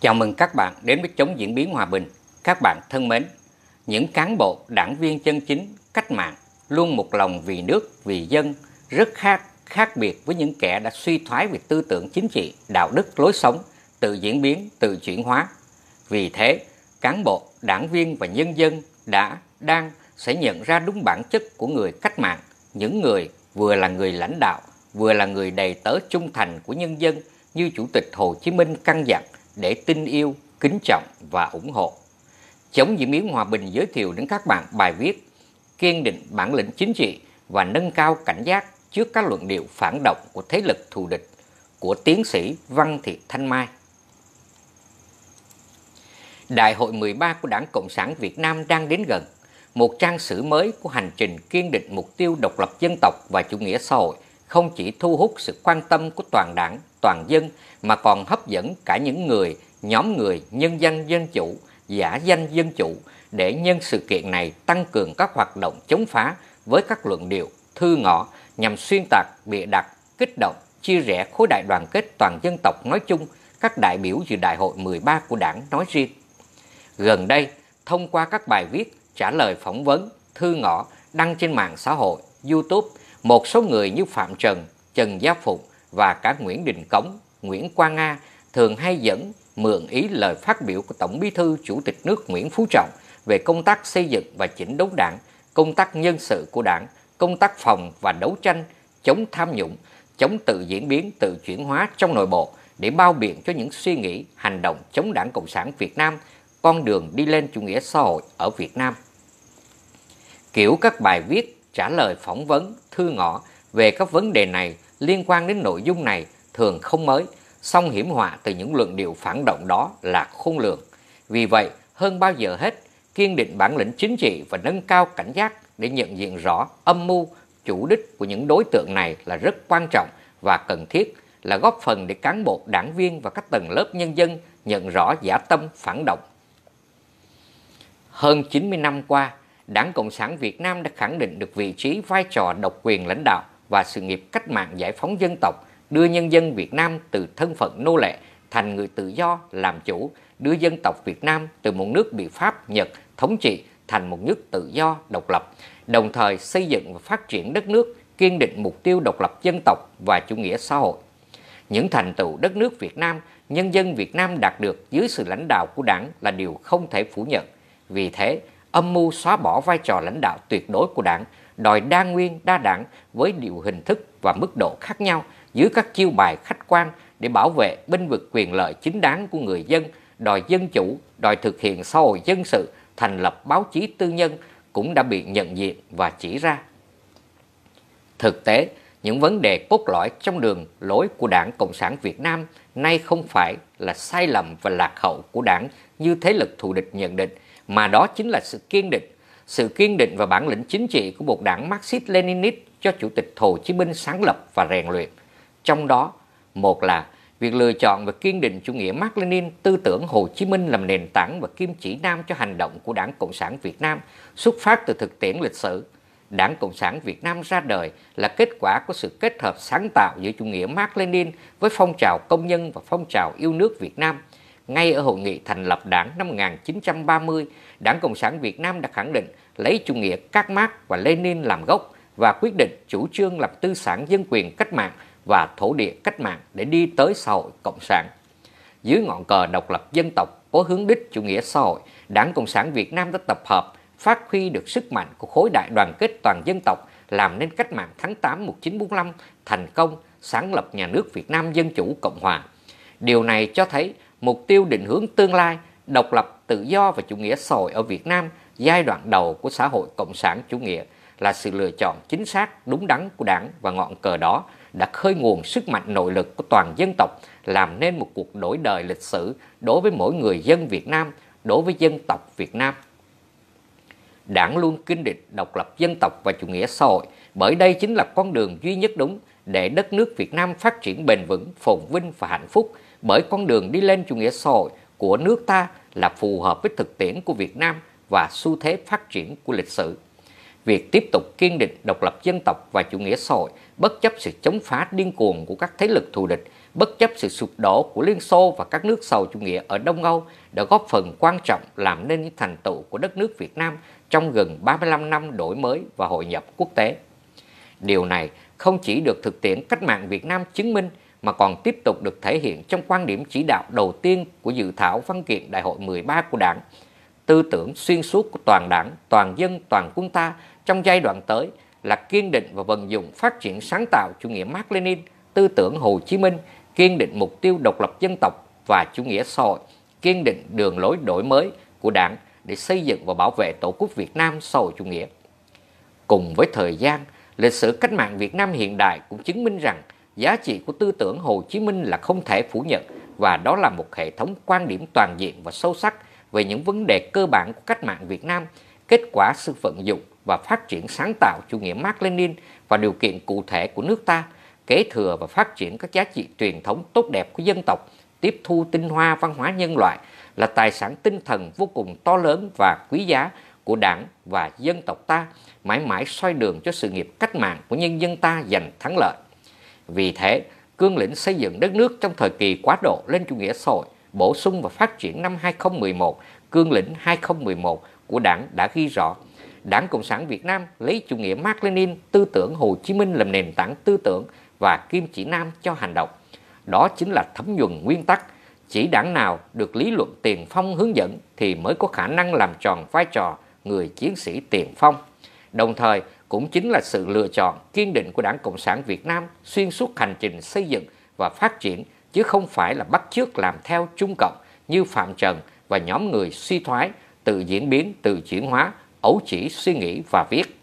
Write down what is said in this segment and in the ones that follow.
Chào mừng các bạn đến với chống diễn biến hòa bình. Các bạn thân mến, những cán bộ, đảng viên chân chính, cách mạng luôn một lòng vì nước, vì dân, rất khác khác biệt với những kẻ đã suy thoái về tư tưởng chính trị, đạo đức, lối sống, tự diễn biến, tự chuyển hóa. Vì thế, cán bộ, đảng viên và nhân dân đã, đang sẽ nhận ra đúng bản chất của người cách mạng, những người vừa là người lãnh đạo, vừa là người đầy tớ trung thành của nhân dân như Chủ tịch Hồ Chí Minh căn dặn – để tin yêu, kính trọng và ủng hộ. Chống diễn biến hòa bình giới thiệu đến các bạn bài viết kiên định bản lĩnh chính trị và nâng cao cảnh giác trước các luận điệu phản động của thế lực thù địch của tiến sĩ Văn Thị Thanh Mai. Đại hội 13 của Đảng Cộng sản Việt Nam đang đến gần, một trang sử mới của hành trình kiên định mục tiêu độc lập dân tộc và chủ nghĩa xã hội không chỉ thu hút sự quan tâm của toàn đảng toàn dân mà còn hấp dẫn cả những người, nhóm người nhân dân dân chủ, giả danh dân chủ để nhân sự kiện này tăng cường các hoạt động chống phá với các luận điệu, thư ngõ nhằm xuyên tạc, bịa đặt, kích động, chia rẽ khối đại đoàn kết toàn dân tộc nói chung, các đại biểu dự đại hội 13 của đảng nói riêng. Gần đây, thông qua các bài viết, trả lời phỏng vấn, thư ngõ đăng trên mạng xã hội, YouTube, một số người như Phạm Trần, Trần Gia Phụng, và cả Nguyễn Đình Cống, Nguyễn Quang Nga thường hay dẫn mượn ý lời phát biểu của Tổng Bí thư Chủ tịch nước Nguyễn Phú Trọng về công tác xây dựng và chỉnh đốn đảng, công tác nhân sự của đảng, công tác phòng và đấu tranh chống tham nhũng, chống tự diễn biến, tự chuyển hóa trong nội bộ để bao biện cho những suy nghĩ, hành động chống đảng Cộng sản Việt Nam, con đường đi lên chủ nghĩa xã hội ở Việt Nam. Kiểu các bài viết, trả lời phỏng vấn, thư ngỏ về các vấn đề này liên quan đến nội dung này thường không mới, song hiểm họa từ những luận điệu phản động đó là khôn lường. Vì vậy, hơn bao giờ hết, kiên định bản lĩnh chính trị và nâng cao cảnh giác để nhận diện rõ âm mưu, chủ đích của những đối tượng này là rất quan trọng và cần thiết là góp phần để cán bộ, đảng viên và các tầng lớp nhân dân nhận rõ giả tâm phản động. Hơn 90 năm qua, Đảng Cộng sản Việt Nam đã khẳng định được vị trí vai trò độc quyền lãnh đạo và sự nghiệp cách mạng giải phóng dân tộc, đưa nhân dân Việt Nam từ thân phận nô lệ thành người tự do làm chủ, đưa dân tộc Việt Nam từ một nước bị Pháp, Nhật thống trị thành một nước tự do, độc lập, đồng thời xây dựng và phát triển đất nước kiên định mục tiêu độc lập dân tộc và chủ nghĩa xã hội. Những thành tựu đất nước Việt Nam, nhân dân Việt Nam đạt được dưới sự lãnh đạo của Đảng là điều không thể phủ nhận. Vì thế, âm mưu xóa bỏ vai trò lãnh đạo tuyệt đối của Đảng đòi đa nguyên đa đảng với nhiều hình thức và mức độ khác nhau dưới các chiêu bài khách quan để bảo vệ binh vực quyền lợi chính đáng của người dân, đòi dân chủ, đòi thực hiện xã hội dân sự, thành lập báo chí tư nhân cũng đã bị nhận diện và chỉ ra. Thực tế, những vấn đề cốt lõi trong đường lối của Đảng Cộng sản Việt Nam nay không phải là sai lầm và lạc hậu của Đảng như thế lực thù địch nhận định, mà đó chính là sự kiên định sự kiên định và bản lĩnh chính trị của một đảng Marxist-Leninist cho Chủ tịch Hồ Chí Minh sáng lập và rèn luyện. Trong đó, một là việc lựa chọn và kiên định chủ nghĩa Mark Lenin, tư tưởng Hồ Chí Minh làm nền tảng và kim chỉ nam cho hành động của Đảng Cộng sản Việt Nam xuất phát từ thực tiễn lịch sử. Đảng Cộng sản Việt Nam ra đời là kết quả của sự kết hợp sáng tạo giữa chủ nghĩa Mark Lenin với phong trào công nhân và phong trào yêu nước Việt Nam. Ngay ở hội nghị thành lập đảng năm 1930, Đảng Cộng sản Việt Nam đã khẳng định lấy chủ nghĩa Các Marx và Lenin làm gốc và quyết định chủ trương lập tư sản dân quyền cách mạng và thổ địa cách mạng để đi tới xã hội cộng sản. Dưới ngọn cờ độc lập dân tộc có hướng đích chủ nghĩa xã hội, Đảng Cộng sản Việt Nam đã tập hợp, phát huy được sức mạnh của khối đại đoàn kết toàn dân tộc, làm nên cách mạng tháng 8 1945 thành công, sáng lập nhà nước Việt Nam Dân Chủ Cộng Hòa. Điều này cho thấy mục tiêu định hướng tương lai độc lập, tự do và chủ nghĩa xã hội ở Việt Nam giai đoạn đầu của xã hội cộng sản chủ nghĩa là sự lựa chọn chính xác, đúng đắn của đảng và ngọn cờ đó đã khơi nguồn sức mạnh nội lực của toàn dân tộc làm nên một cuộc đổi đời lịch sử đối với mỗi người dân Việt Nam, đối với dân tộc Việt Nam. Đảng luôn kiên định độc lập dân tộc và chủ nghĩa xã hội, bởi đây chính là con đường duy nhất đúng để đất nước Việt Nam phát triển bền vững, phồn vinh và hạnh phúc, bởi con đường đi lên chủ nghĩa xã hội của nước ta là phù hợp với thực tiễn của Việt Nam và xu thế phát triển của lịch sử. Việc tiếp tục kiên định độc lập dân tộc và chủ nghĩa xã hội bất chấp sự chống phá điên cuồng của các thế lực thù địch, bất chấp sự sụp đổ của Liên Xô và các nước sầu chủ nghĩa ở Đông Âu đã góp phần quan trọng làm nên những thành tựu của đất nước Việt Nam trong gần 35 năm đổi mới và hội nhập quốc tế. Điều này không chỉ được thực tiễn cách mạng Việt Nam chứng minh mà còn tiếp tục được thể hiện trong quan điểm chỉ đạo đầu tiên của dự thảo văn kiện Đại hội 13 của Đảng. Tư tưởng xuyên suốt của toàn Đảng, toàn dân, toàn quân ta trong giai đoạn tới là kiên định và vận dụng phát triển sáng tạo chủ nghĩa Mác Lênin, tư tưởng Hồ Chí Minh, kiên định mục tiêu độc lập dân tộc và chủ nghĩa xã hội, kiên định đường lối đổi mới của Đảng để xây dựng và bảo vệ Tổ quốc Việt Nam xã hội chủ nghĩa. Cùng với thời gian, lịch sử cách mạng Việt Nam hiện đại cũng chứng minh rằng giá trị của tư tưởng Hồ Chí Minh là không thể phủ nhận và đó là một hệ thống quan điểm toàn diện và sâu sắc về những vấn đề cơ bản của cách mạng Việt Nam, kết quả sự vận dụng và phát triển sáng tạo chủ nghĩa Mark Lenin và điều kiện cụ thể của nước ta, kế thừa và phát triển các giá trị truyền thống tốt đẹp của dân tộc, tiếp thu tinh hoa văn hóa nhân loại là tài sản tinh thần vô cùng to lớn và quý giá của đảng và dân tộc ta, mãi mãi soi đường cho sự nghiệp cách mạng của nhân dân ta giành thắng lợi. Vì thế, cương lĩnh xây dựng đất nước trong thời kỳ quá độ lên chủ nghĩa xã hội, bổ sung và phát triển năm 2011, cương lĩnh 2011 của đảng đã ghi rõ Đảng Cộng sản Việt Nam lấy chủ nghĩa Mark Lenin, tư tưởng Hồ Chí Minh làm nền tảng tư tưởng và kim chỉ nam cho hành động. Đó chính là thấm nhuần nguyên tắc, chỉ đảng nào được lý luận tiền phong hướng dẫn thì mới có khả năng làm tròn vai trò người chiến sĩ tiền phong. Đồng thời, cũng chính là sự lựa chọn kiên định của Đảng Cộng sản Việt Nam xuyên suốt hành trình xây dựng và phát triển chứ không phải là bắt chước làm theo Trung Cộng như Phạm Trần và nhóm người suy thoái, tự diễn biến, tự chuyển hóa, ấu chỉ suy nghĩ và viết.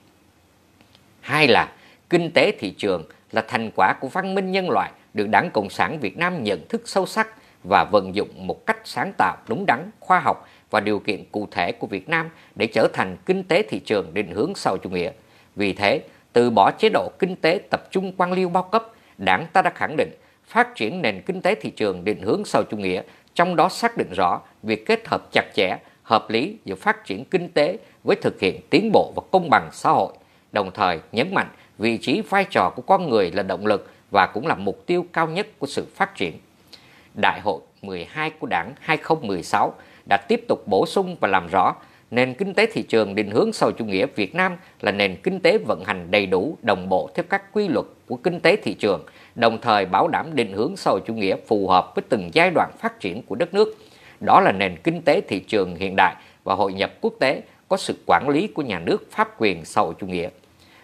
Hai là kinh tế thị trường là thành quả của văn minh nhân loại được Đảng Cộng sản Việt Nam nhận thức sâu sắc và vận dụng một cách sáng tạo đúng đắn, khoa học và điều kiện cụ thể của Việt Nam để trở thành kinh tế thị trường định hướng sau chủ nghĩa vì thế, từ bỏ chế độ kinh tế tập trung quan liêu bao cấp, đảng ta đã khẳng định phát triển nền kinh tế thị trường định hướng sau chủ nghĩa, trong đó xác định rõ việc kết hợp chặt chẽ, hợp lý giữa phát triển kinh tế với thực hiện tiến bộ và công bằng xã hội, đồng thời nhấn mạnh vị trí vai trò của con người là động lực và cũng là mục tiêu cao nhất của sự phát triển. Đại hội 12 của Đảng 2016 đã tiếp tục bổ sung và làm rõ nền kinh tế thị trường định hướng sau chủ nghĩa Việt Nam là nền kinh tế vận hành đầy đủ, đồng bộ theo các quy luật của kinh tế thị trường, đồng thời bảo đảm định hướng sau chủ nghĩa phù hợp với từng giai đoạn phát triển của đất nước. Đó là nền kinh tế thị trường hiện đại và hội nhập quốc tế có sự quản lý của nhà nước pháp quyền sau chủ nghĩa.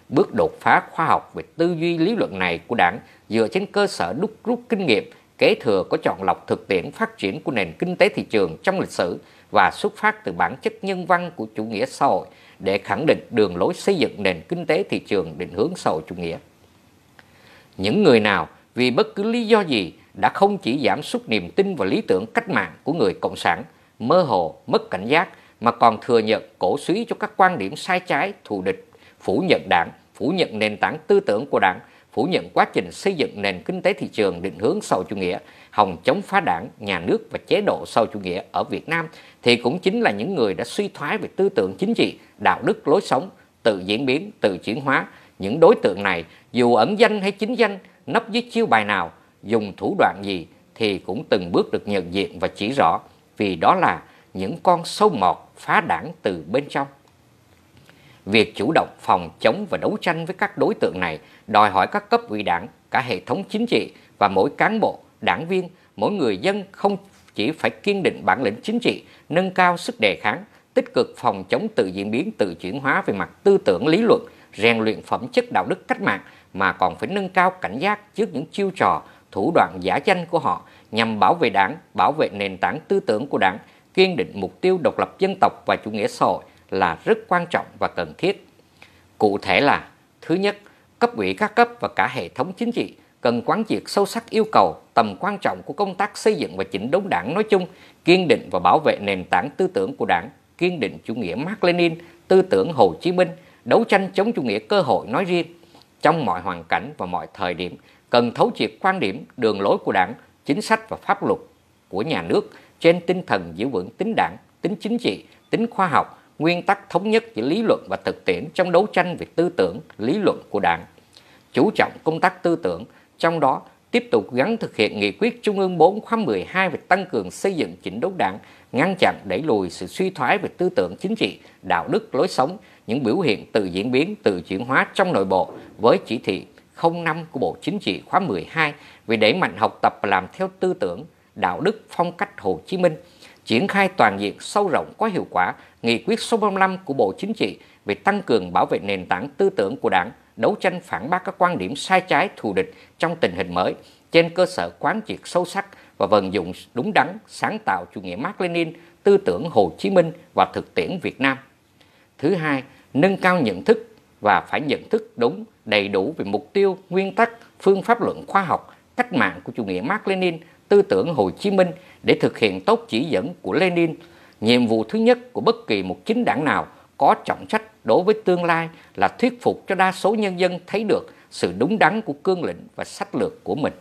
Bước đột phá khoa học về tư duy lý luận này của đảng dựa trên cơ sở đúc rút kinh nghiệm, kế thừa có chọn lọc thực tiễn phát triển của nền kinh tế thị trường trong lịch sử – và xuất phát từ bản chất nhân văn của chủ nghĩa xã hội để khẳng định đường lối xây dựng nền kinh tế thị trường định hướng xã hội chủ nghĩa. Những người nào vì bất cứ lý do gì đã không chỉ giảm sút niềm tin và lý tưởng cách mạng của người cộng sản, mơ hồ, mất cảnh giác mà còn thừa nhận cổ suý cho các quan điểm sai trái, thù địch, phủ nhận đảng, phủ nhận nền tảng tư tưởng của đảng, phủ nhận quá trình xây dựng nền kinh tế thị trường định hướng xã hội chủ nghĩa hòng chống phá đảng, nhà nước và chế độ sau chủ nghĩa ở Việt Nam thì cũng chính là những người đã suy thoái về tư tưởng chính trị, đạo đức, lối sống, tự diễn biến, tự chuyển hóa. Những đối tượng này dù ẩn danh hay chính danh, nấp dưới chiêu bài nào, dùng thủ đoạn gì thì cũng từng bước được nhận diện và chỉ rõ vì đó là những con sâu mọt phá đảng từ bên trong. Việc chủ động phòng chống và đấu tranh với các đối tượng này đòi hỏi các cấp ủy đảng, cả hệ thống chính trị và mỗi cán bộ đảng viên, mỗi người dân không chỉ phải kiên định bản lĩnh chính trị, nâng cao sức đề kháng, tích cực phòng chống tự diễn biến, tự chuyển hóa về mặt tư tưởng lý luận, rèn luyện phẩm chất đạo đức cách mạng mà còn phải nâng cao cảnh giác trước những chiêu trò, thủ đoạn giả danh của họ nhằm bảo vệ đảng, bảo vệ nền tảng tư tưởng của đảng, kiên định mục tiêu độc lập dân tộc và chủ nghĩa xã hội là rất quan trọng và cần thiết. Cụ thể là, thứ nhất, cấp ủy các cấp và cả hệ thống chính trị cần quán triệt sâu sắc yêu cầu, tầm quan trọng của công tác xây dựng và chỉnh đốn đảng nói chung, kiên định và bảo vệ nền tảng tư tưởng của đảng, kiên định chủ nghĩa Mark Lenin, tư tưởng Hồ Chí Minh, đấu tranh chống chủ nghĩa cơ hội nói riêng. Trong mọi hoàn cảnh và mọi thời điểm, cần thấu triệt quan điểm, đường lối của đảng, chính sách và pháp luật của nhà nước trên tinh thần giữ vững tính đảng, tính chính trị, tính khoa học, nguyên tắc thống nhất giữa lý luận và thực tiễn trong đấu tranh về tư tưởng, lý luận của đảng. Chú trọng công tác tư tưởng, trong đó, tiếp tục gắn thực hiện nghị quyết Trung ương 4 khóa 12 về tăng cường xây dựng chỉnh đốn đảng, ngăn chặn đẩy lùi sự suy thoái về tư tưởng chính trị, đạo đức, lối sống, những biểu hiện tự diễn biến, tự chuyển hóa trong nội bộ với chỉ thị 05 của Bộ Chính trị khóa 12 về đẩy mạnh học tập và làm theo tư tưởng, đạo đức, phong cách Hồ Chí Minh, triển khai toàn diện sâu rộng có hiệu quả nghị quyết số 35 của Bộ Chính trị về tăng cường bảo vệ nền tảng tư tưởng của Đảng, đấu tranh phản bác các quan điểm sai trái thù địch trong tình hình mới trên cơ sở quán triệt sâu sắc và vận dụng đúng đắn sáng tạo chủ nghĩa Mark Lenin, tư tưởng Hồ Chí Minh và thực tiễn Việt Nam. Thứ hai, nâng cao nhận thức và phải nhận thức đúng, đầy đủ về mục tiêu, nguyên tắc, phương pháp luận khoa học, cách mạng của chủ nghĩa Mark Lenin, tư tưởng Hồ Chí Minh để thực hiện tốt chỉ dẫn của Lenin. Nhiệm vụ thứ nhất của bất kỳ một chính đảng nào có trọng trách đối với tương lai là thuyết phục cho đa số nhân dân thấy được sự đúng đắn của cương lĩnh và sách lược của mình.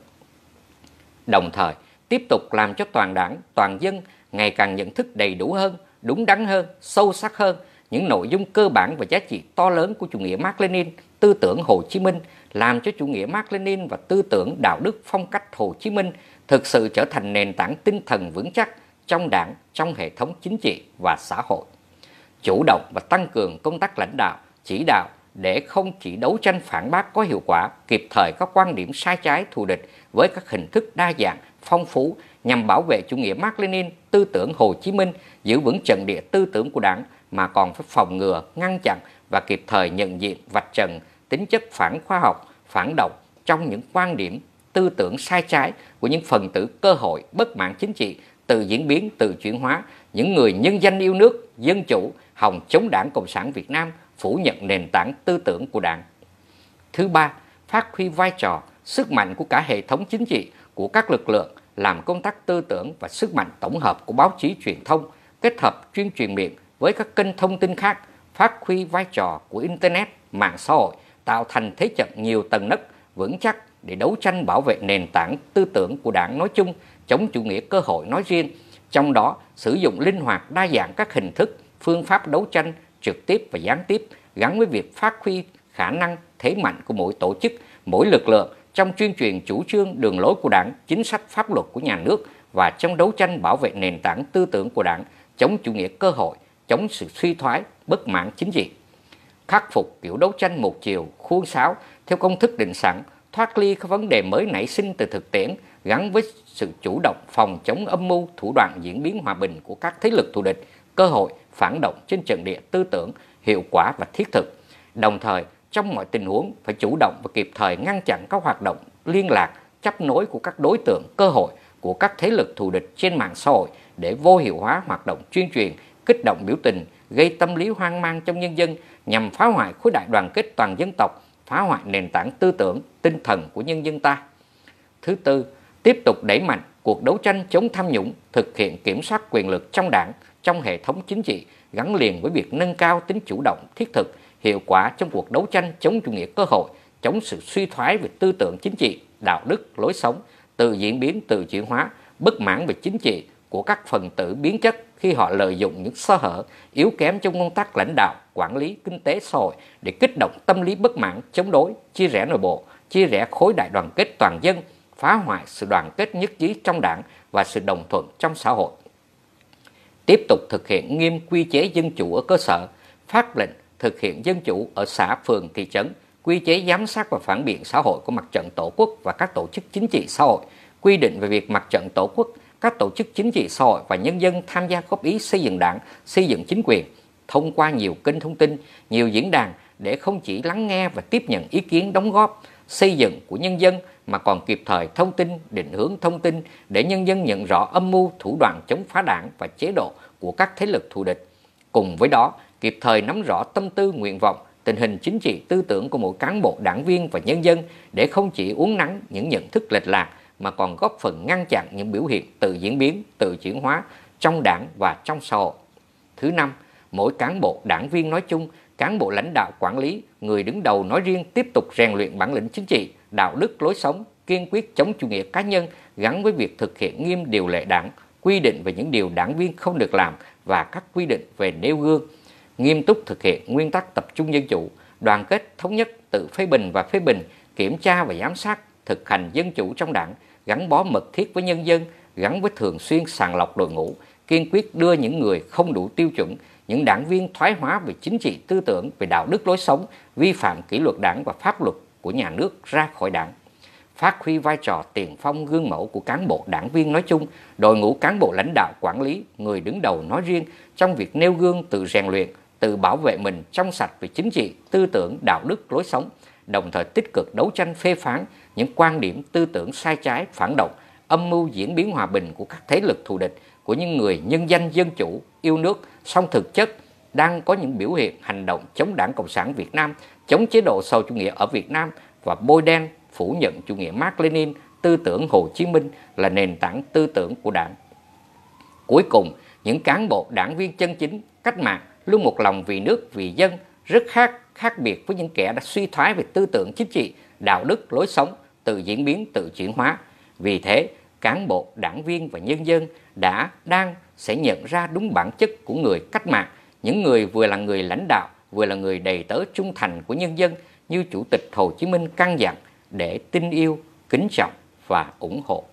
Đồng thời, tiếp tục làm cho toàn đảng, toàn dân ngày càng nhận thức đầy đủ hơn, đúng đắn hơn, sâu sắc hơn những nội dung cơ bản và giá trị to lớn của chủ nghĩa Mark Lenin, tư tưởng Hồ Chí Minh, làm cho chủ nghĩa Mark Lenin và tư tưởng đạo đức phong cách Hồ Chí Minh thực sự trở thành nền tảng tinh thần vững chắc trong đảng, trong hệ thống chính trị và xã hội chủ động và tăng cường công tác lãnh đạo, chỉ đạo để không chỉ đấu tranh phản bác có hiệu quả, kịp thời các quan điểm sai trái thù địch với các hình thức đa dạng, phong phú nhằm bảo vệ chủ nghĩa Mác Lenin tư tưởng Hồ Chí Minh, giữ vững trận địa tư tưởng của Đảng mà còn phải phòng ngừa, ngăn chặn và kịp thời nhận diện vạch trần tính chất phản khoa học, phản động trong những quan điểm, tư tưởng sai trái của những phần tử cơ hội bất mãn chính trị từ diễn biến, từ chuyển hóa, những người nhân danh yêu nước, dân chủ, hòng chống đảng Cộng sản Việt Nam, phủ nhận nền tảng tư tưởng của đảng. Thứ ba, phát huy vai trò, sức mạnh của cả hệ thống chính trị, của các lực lượng, làm công tác tư tưởng và sức mạnh tổng hợp của báo chí truyền thông, kết hợp chuyên truyền miệng với các kênh thông tin khác, phát huy vai trò của Internet, mạng xã hội, tạo thành thế trận nhiều tầng nấc, vững chắc để đấu tranh bảo vệ nền tảng tư tưởng của đảng nói chung, chống chủ nghĩa cơ hội nói riêng, trong đó sử dụng linh hoạt đa dạng các hình thức, phương pháp đấu tranh trực tiếp và gián tiếp gắn với việc phát huy khả năng thế mạnh của mỗi tổ chức, mỗi lực lượng trong chuyên truyền chủ trương đường lối của đảng, chính sách pháp luật của nhà nước và trong đấu tranh bảo vệ nền tảng tư tưởng của đảng, chống chủ nghĩa cơ hội, chống sự suy thoái, bất mãn chính trị. Khắc phục kiểu đấu tranh một chiều, khuôn sáo theo công thức định sẵn thoát ly các vấn đề mới nảy sinh từ thực tiễn gắn với sự chủ động phòng chống âm mưu thủ đoạn diễn biến hòa bình của các thế lực thù địch, cơ hội phản động trên trận địa tư tưởng hiệu quả và thiết thực. Đồng thời, trong mọi tình huống phải chủ động và kịp thời ngăn chặn các hoạt động liên lạc, chấp nối của các đối tượng cơ hội của các thế lực thù địch trên mạng xã hội để vô hiệu hóa hoạt động chuyên truyền, kích động biểu tình, gây tâm lý hoang mang trong nhân dân nhằm phá hoại khối đại đoàn kết toàn dân tộc phá hoại nền tảng tư tưởng, tinh thần của nhân dân ta. Thứ tư, tiếp tục đẩy mạnh cuộc đấu tranh chống tham nhũng, thực hiện kiểm soát quyền lực trong đảng, trong hệ thống chính trị gắn liền với việc nâng cao tính chủ động, thiết thực, hiệu quả trong cuộc đấu tranh chống chủ nghĩa cơ hội, chống sự suy thoái về tư tưởng chính trị, đạo đức, lối sống, từ diễn biến từ chuyển hóa, bất mãn về chính trị, của các phần tử biến chất khi họ lợi dụng những sơ hở yếu kém trong công tác lãnh đạo quản lý kinh tế xã hội để kích động tâm lý bất mãn chống đối chia rẽ nội bộ chia rẽ khối đại đoàn kết toàn dân phá hoại sự đoàn kết nhất trí trong đảng và sự đồng thuận trong xã hội tiếp tục thực hiện nghiêm quy chế dân chủ ở cơ sở phát lệnh thực hiện dân chủ ở xã phường thị trấn quy chế giám sát và phản biện xã hội của mặt trận tổ quốc và các tổ chức chính trị xã hội quy định về việc mặt trận tổ quốc các tổ chức chính trị xã hội và nhân dân tham gia góp ý xây dựng đảng, xây dựng chính quyền thông qua nhiều kênh thông tin, nhiều diễn đàn để không chỉ lắng nghe và tiếp nhận ý kiến đóng góp xây dựng của nhân dân mà còn kịp thời thông tin, định hướng thông tin để nhân dân nhận rõ âm mưu thủ đoạn chống phá đảng và chế độ của các thế lực thù địch. Cùng với đó, kịp thời nắm rõ tâm tư nguyện vọng, tình hình chính trị tư tưởng của mỗi cán bộ đảng viên và nhân dân để không chỉ uống nắng những nhận thức lệch lạc mà còn góp phần ngăn chặn những biểu hiện tự diễn biến, tự chuyển hóa trong đảng và trong xã hội. Thứ năm, mỗi cán bộ đảng viên nói chung, cán bộ lãnh đạo quản lý, người đứng đầu nói riêng tiếp tục rèn luyện bản lĩnh chính trị, đạo đức lối sống, kiên quyết chống chủ nghĩa cá nhân gắn với việc thực hiện nghiêm điều lệ đảng, quy định về những điều đảng viên không được làm và các quy định về nêu gương, nghiêm túc thực hiện nguyên tắc tập trung dân chủ, đoàn kết thống nhất tự phê bình và phê bình, kiểm tra và giám sát thực hành dân chủ trong đảng gắn bó mật thiết với nhân dân, gắn với thường xuyên sàng lọc đội ngũ, kiên quyết đưa những người không đủ tiêu chuẩn, những đảng viên thoái hóa về chính trị tư tưởng, về đạo đức lối sống, vi phạm kỷ luật đảng và pháp luật của nhà nước ra khỏi đảng. Phát huy vai trò tiền phong gương mẫu của cán bộ đảng viên nói chung, đội ngũ cán bộ lãnh đạo quản lý, người đứng đầu nói riêng trong việc nêu gương tự rèn luyện, tự bảo vệ mình trong sạch về chính trị, tư tưởng, đạo đức, lối sống, đồng thời tích cực đấu tranh phê phán, những quan điểm tư tưởng sai trái phản động âm mưu diễn biến hòa bình của các thế lực thù địch của những người nhân danh dân chủ yêu nước song thực chất đang có những biểu hiện hành động chống đảng cộng sản việt nam chống chế độ sau chủ nghĩa ở việt nam và bôi đen phủ nhận chủ nghĩa mark lenin tư tưởng hồ chí minh là nền tảng tư tưởng của đảng cuối cùng những cán bộ đảng viên chân chính cách mạng luôn một lòng vì nước vì dân rất khác khác biệt với những kẻ đã suy thoái về tư tưởng chính trị đạo đức lối sống tự diễn biến tự chuyển hóa vì thế cán bộ đảng viên và nhân dân đã đang sẽ nhận ra đúng bản chất của người cách mạng những người vừa là người lãnh đạo vừa là người đầy tớ trung thành của nhân dân như chủ tịch hồ chí minh căn dặn để tin yêu kính trọng và ủng hộ